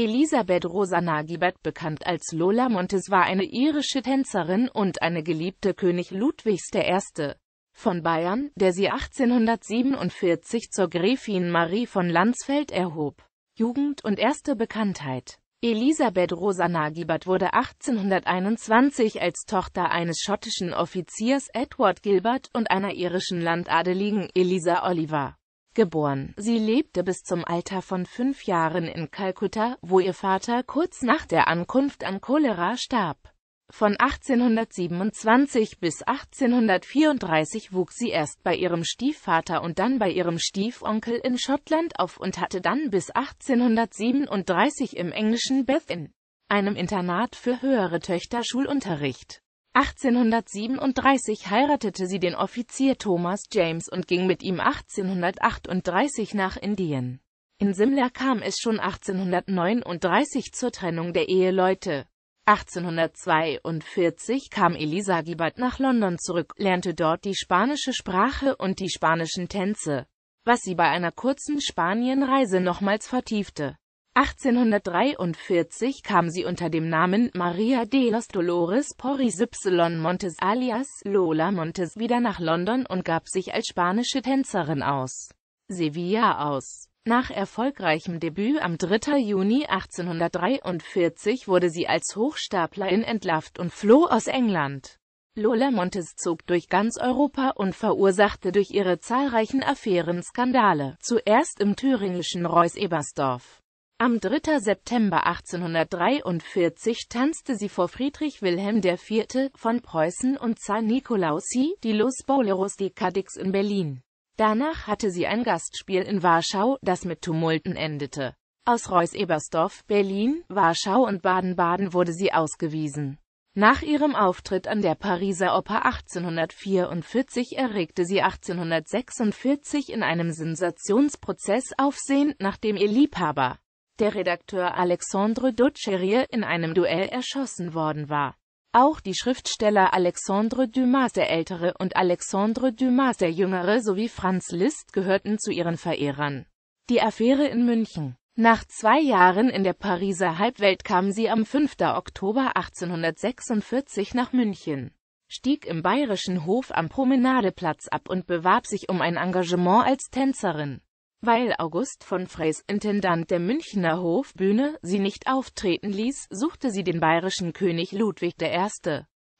Elisabeth Rosanna Giebert, bekannt als Lola Montes, war eine irische Tänzerin und eine Geliebte König Ludwigs I. von Bayern, der sie 1847 zur Gräfin Marie von Landsfeld erhob. Jugend und erste Bekanntheit Elisabeth Rosanna Giebert wurde 1821 als Tochter eines schottischen Offiziers Edward Gilbert und einer irischen Landadeligen Elisa Oliver geboren. Sie lebte bis zum Alter von fünf Jahren in Kalkutta, wo ihr Vater kurz nach der Ankunft an Cholera starb. Von 1827 bis 1834 wuchs sie erst bei ihrem Stiefvater und dann bei ihrem Stiefonkel in Schottland auf und hatte dann bis 1837 im englischen Beth in einem Internat für höhere Töchter Schulunterricht. 1837 heiratete sie den Offizier Thomas James und ging mit ihm 1838 nach Indien. In Simla kam es schon 1839 zur Trennung der Eheleute. 1842 kam Elisa Gilbert nach London zurück, lernte dort die spanische Sprache und die spanischen Tänze, was sie bei einer kurzen Spanienreise nochmals vertiefte. 1843 kam sie unter dem Namen Maria de los Dolores Porris y Montes alias Lola Montes wieder nach London und gab sich als spanische Tänzerin aus Sevilla aus. Nach erfolgreichem Debüt am 3. Juni 1843 wurde sie als Hochstaplerin entlarvt und floh aus England. Lola Montes zog durch ganz Europa und verursachte durch ihre zahlreichen Affären Skandale, zuerst im thüringischen reus ebersdorf am 3. September 1843 tanzte sie vor Friedrich Wilhelm IV. von Preußen und Zar Nikolausi die Los Boleros de Cadix in Berlin. Danach hatte sie ein Gastspiel in Warschau, das mit Tumulten endete. Aus reus ebersdorf Berlin, Warschau und Baden-Baden wurde sie ausgewiesen. Nach ihrem Auftritt an der Pariser Oper 1844 erregte sie 1846 in einem Sensationsprozess Aufsehen, nachdem ihr Liebhaber der Redakteur Alexandre Ducherier in einem Duell erschossen worden war. Auch die Schriftsteller Alexandre Dumas der Ältere und Alexandre Dumas der Jüngere sowie Franz Liszt gehörten zu ihren Verehrern. Die Affäre in München Nach zwei Jahren in der Pariser Halbwelt kam sie am 5. Oktober 1846 nach München, stieg im bayerischen Hof am Promenadeplatz ab und bewarb sich um ein Engagement als Tänzerin. Weil August von Freys, Intendant der Münchner Hofbühne, sie nicht auftreten ließ, suchte sie den bayerischen König Ludwig I.,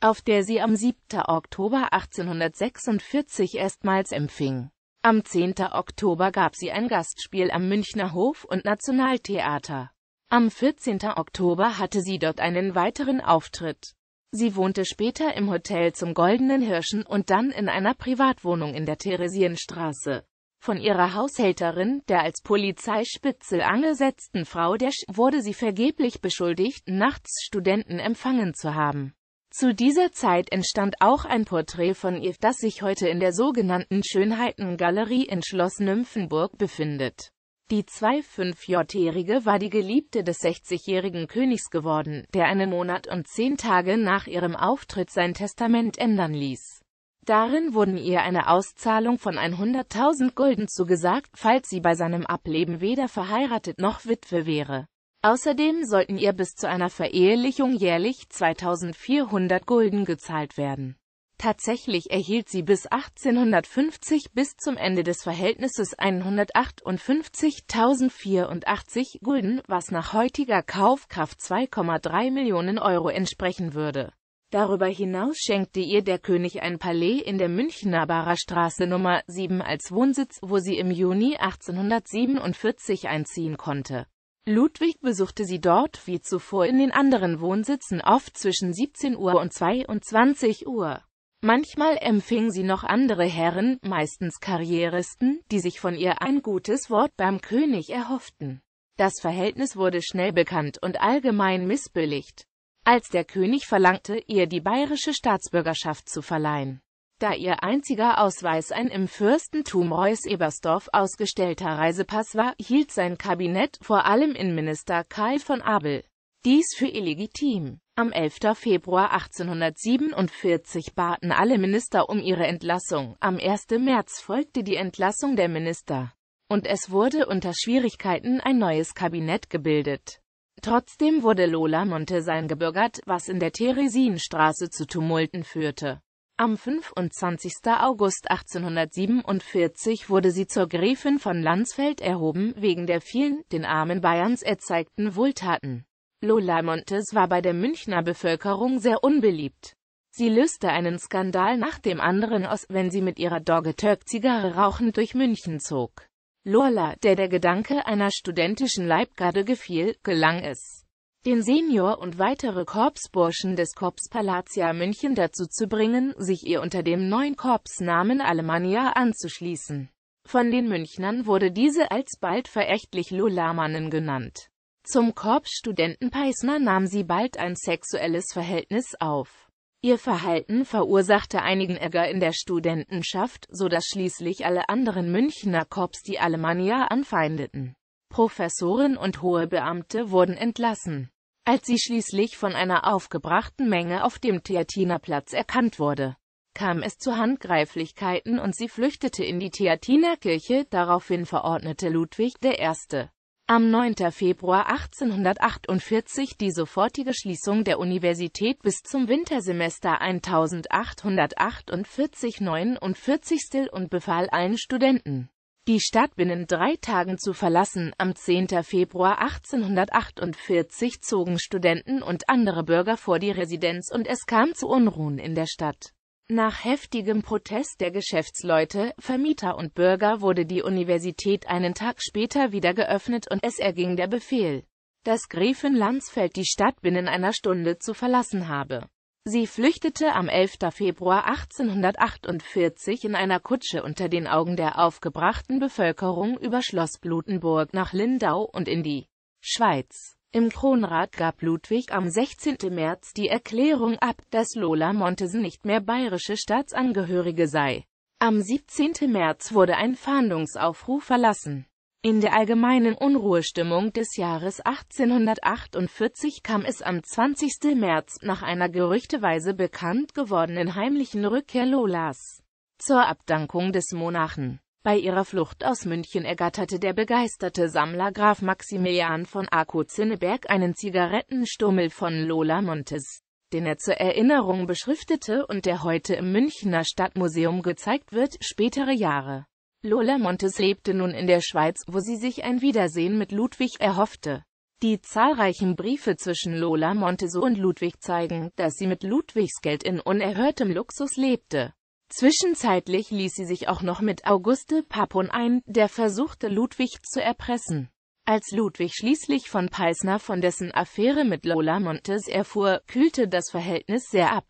auf der sie am 7. Oktober 1846 erstmals empfing. Am 10. Oktober gab sie ein Gastspiel am Münchner Hof- und Nationaltheater. Am 14. Oktober hatte sie dort einen weiteren Auftritt. Sie wohnte später im Hotel zum Goldenen Hirschen und dann in einer Privatwohnung in der Theresienstraße. Von ihrer Haushälterin, der als Polizeispitzel angesetzten Frau Desch, wurde sie vergeblich beschuldigt, nachts Studenten empfangen zu haben. Zu dieser Zeit entstand auch ein Porträt von ihr, das sich heute in der sogenannten Schönheitengalerie in Schloss Nymphenburg befindet. Die 2,5-Jährige war die Geliebte des 60-jährigen Königs geworden, der einen Monat und zehn Tage nach ihrem Auftritt sein Testament ändern ließ. Darin wurden ihr eine Auszahlung von 100.000 Gulden zugesagt, falls sie bei seinem Ableben weder verheiratet noch Witwe wäre. Außerdem sollten ihr bis zu einer Verehelichung jährlich 2.400 Gulden gezahlt werden. Tatsächlich erhielt sie bis 1850 bis zum Ende des Verhältnisses 158.084 Gulden, was nach heutiger Kaufkraft 2,3 Millionen Euro entsprechen würde Darüber hinaus schenkte ihr der König ein Palais in der Münchner Barerstraße Nummer 7 als Wohnsitz, wo sie im Juni 1847 einziehen konnte. Ludwig besuchte sie dort wie zuvor in den anderen Wohnsitzen oft zwischen 17 Uhr und 22 Uhr. Manchmal empfing sie noch andere Herren, meistens Karrieristen, die sich von ihr ein gutes Wort beim König erhofften. Das Verhältnis wurde schnell bekannt und allgemein missbilligt als der König verlangte, ihr die bayerische Staatsbürgerschaft zu verleihen. Da ihr einziger Ausweis ein im Fürstentum Reuß-Ebersdorf ausgestellter Reisepass war, hielt sein Kabinett, vor allem Innenminister Karl von Abel, dies für illegitim. Am 11. Februar 1847 baten alle Minister um ihre Entlassung, am 1. März folgte die Entlassung der Minister, und es wurde unter Schwierigkeiten ein neues Kabinett gebildet. Trotzdem wurde Lola Montes eingebürgert, was in der Theresienstraße zu Tumulten führte. Am 25. August 1847 wurde sie zur Gräfin von Landsfeld erhoben, wegen der vielen, den Armen Bayerns erzeigten Wohltaten. Lola Montes war bei der Münchner Bevölkerung sehr unbeliebt. Sie löste einen Skandal nach dem anderen aus, wenn sie mit ihrer Dogge Tök Zigarre rauchend durch München zog. Lorla, der der Gedanke einer studentischen Leibgarde gefiel, gelang es, den Senior und weitere Korpsburschen des Korps Palatia München dazu zu bringen, sich ihr unter dem neuen Korpsnamen Alemannia anzuschließen. Von den Münchnern wurde diese alsbald verächtlich Lolamannen genannt. Zum Korpsstudenten Peisner nahm sie bald ein sexuelles Verhältnis auf. Ihr Verhalten verursachte einigen Ärger in der Studentenschaft, so dass schließlich alle anderen Münchner Korps die Alemannia anfeindeten. Professoren und hohe Beamte wurden entlassen. Als sie schließlich von einer aufgebrachten Menge auf dem Theatinerplatz erkannt wurde, kam es zu Handgreiflichkeiten und sie flüchtete in die Theatinerkirche, daraufhin verordnete Ludwig I am 9. Februar 1848 die sofortige Schließung der Universität bis zum Wintersemester 1848-49 und befahl allen Studenten, die Stadt binnen drei Tagen zu verlassen. Am 10. Februar 1848 zogen Studenten und andere Bürger vor die Residenz und es kam zu Unruhen in der Stadt. Nach heftigem Protest der Geschäftsleute, Vermieter und Bürger wurde die Universität einen Tag später wieder geöffnet und es erging der Befehl, dass Gräfin Landsfeld die Stadt binnen einer Stunde zu verlassen habe. Sie flüchtete am 11. Februar 1848 in einer Kutsche unter den Augen der aufgebrachten Bevölkerung über Schloss Blutenburg nach Lindau und in die Schweiz. Im Kronrat gab Ludwig am 16. März die Erklärung ab, dass Lola Montesen nicht mehr bayerische Staatsangehörige sei. Am 17. März wurde ein Fahndungsaufruf verlassen. In der allgemeinen Unruhestimmung des Jahres 1848 kam es am 20. März nach einer gerüchteweise bekannt gewordenen heimlichen Rückkehr Lolas zur Abdankung des Monarchen. Bei ihrer Flucht aus München ergatterte der begeisterte Sammler Graf Maximilian von Arco-Zinneberg einen Zigarettenstummel von Lola Montes, den er zur Erinnerung beschriftete und der heute im Münchner Stadtmuseum gezeigt wird, spätere Jahre. Lola Montes lebte nun in der Schweiz, wo sie sich ein Wiedersehen mit Ludwig erhoffte. Die zahlreichen Briefe zwischen Lola Montes und Ludwig zeigen, dass sie mit Ludwigs Geld in unerhörtem Luxus lebte. Zwischenzeitlich ließ sie sich auch noch mit Auguste Papon ein, der versuchte Ludwig zu erpressen. Als Ludwig schließlich von Peisner von dessen Affäre mit Lola Montes erfuhr, kühlte das Verhältnis sehr ab.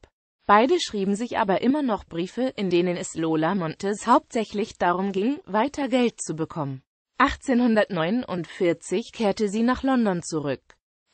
Beide schrieben sich aber immer noch Briefe, in denen es Lola Montes hauptsächlich darum ging, weiter Geld zu bekommen. 1849 kehrte sie nach London zurück.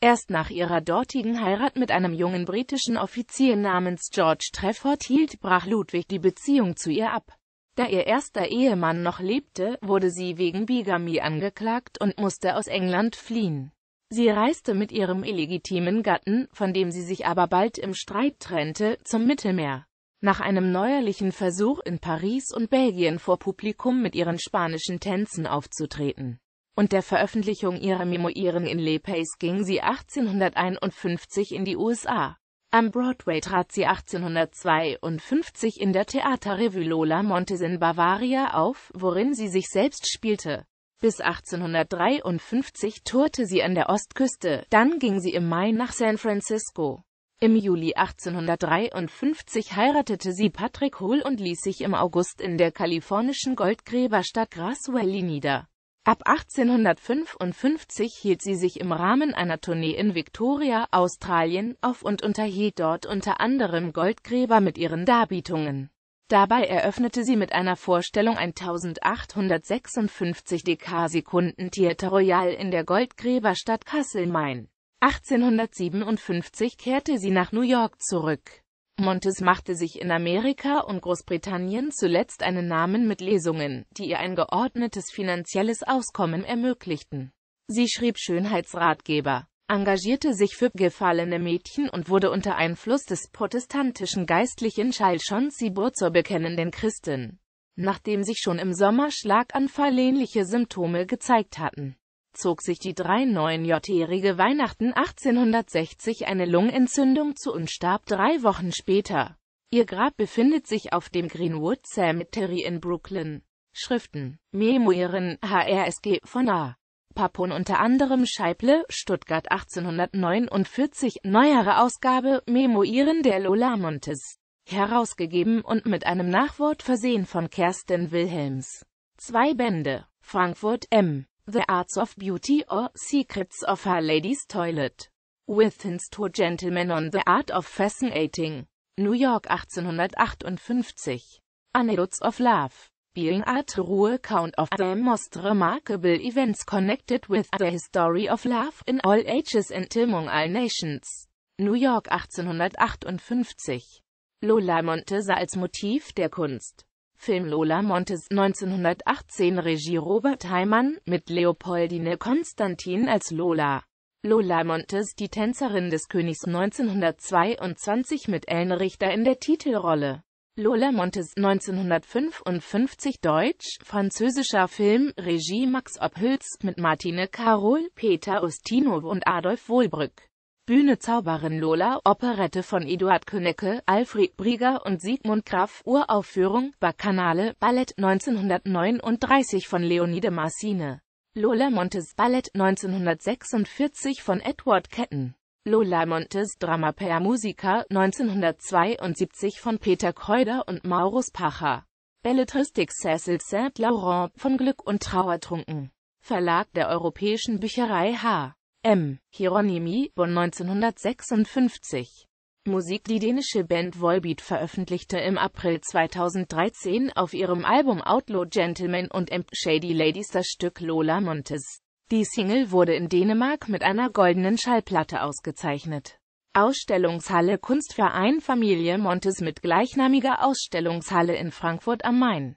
Erst nach ihrer dortigen Heirat mit einem jungen britischen Offizier namens George Trefford hielt, brach Ludwig die Beziehung zu ihr ab. Da ihr erster Ehemann noch lebte, wurde sie wegen Bigamie angeklagt und musste aus England fliehen. Sie reiste mit ihrem illegitimen Gatten, von dem sie sich aber bald im Streit trennte, zum Mittelmeer. Nach einem neuerlichen Versuch in Paris und Belgien vor Publikum mit ihren spanischen Tänzen aufzutreten, und der Veröffentlichung ihrer Memoiren in Le Pays ging sie 1851 in die USA. Am Broadway trat sie 1852 in der Theaterrevue Lola Montes in Bavaria auf, worin sie sich selbst spielte. Bis 1853 tourte sie an der Ostküste, dann ging sie im Mai nach San Francisco. Im Juli 1853 heiratete sie Patrick Hull und ließ sich im August in der kalifornischen Goldgräberstadt Grass Valley nieder. Ab 1855 hielt sie sich im Rahmen einer Tournee in Victoria, Australien, auf und unterhielt dort unter anderem Goldgräber mit ihren Darbietungen. Dabei eröffnete sie mit einer Vorstellung 1856 Dekarsekunden Theater Royal in der Goldgräberstadt Kassel-Main. 1857 kehrte sie nach New York zurück. Montes machte sich in Amerika und Großbritannien zuletzt einen Namen mit Lesungen, die ihr ein geordnetes finanzielles Auskommen ermöglichten. Sie schrieb Schönheitsratgeber, engagierte sich für gefallene Mädchen und wurde unter Einfluss des protestantischen Geistlichen Charles Sibur zur bekennenden Christin, nachdem sich schon im Sommer schlaganfallähnliche Symptome gezeigt hatten zog sich die 39-jährige Weihnachten 1860 eine Lungenentzündung zu und starb drei Wochen später. Ihr Grab befindet sich auf dem Greenwood Cemetery in Brooklyn. Schriften, Memoiren, HRSG von A. Papon unter anderem Scheible, Stuttgart 1849, neuere Ausgabe, Memoiren der Lola Montes. Herausgegeben und mit einem Nachwort versehen von Kerstin Wilhelms. Zwei Bände, Frankfurt M. The Arts of Beauty or Secrets of a Lady's Toilet. Within's Two Gentlemen on the Art of Fascinating. New York 1858. Anecdotes of Love. Being a true count of the most remarkable events connected with the history of love in all ages and among all nations. New York 1858. Lola Montesa als Motiv der Kunst. Film Lola Montes 1918 Regie Robert Heimann, mit Leopoldine Konstantin als Lola. Lola Montes, die Tänzerin des Königs 1922 mit Ellen Richter in der Titelrolle. Lola Montes 1955 Deutsch, französischer Film, Regie Max Ophüls mit Martine Karol, Peter Ustinov und Adolf Wohlbrück. Bühne Zauberin Lola, Operette von Eduard Könecke, Alfred Brieger und Sigmund Graf, Uraufführung, Bacchanale, Ballett 1939 von Leonide Marcine, Lola Montes Ballett 1946 von Edward Ketten, Lola Montes Drama per Musica 1972 von Peter Kreuder und Maurus Pacher, Belletristik Cecil Saint-Laurent von Glück und Trauer trunken. Verlag der Europäischen Bücherei H. M. Hieronymi, von 1956. Musik Die dänische Band Volbeat veröffentlichte im April 2013 auf ihrem Album Outlaw Gentlemen und M. Shady Ladies das Stück Lola Montes. Die Single wurde in Dänemark mit einer goldenen Schallplatte ausgezeichnet. Ausstellungshalle Kunstverein Familie Montes mit gleichnamiger Ausstellungshalle in Frankfurt am Main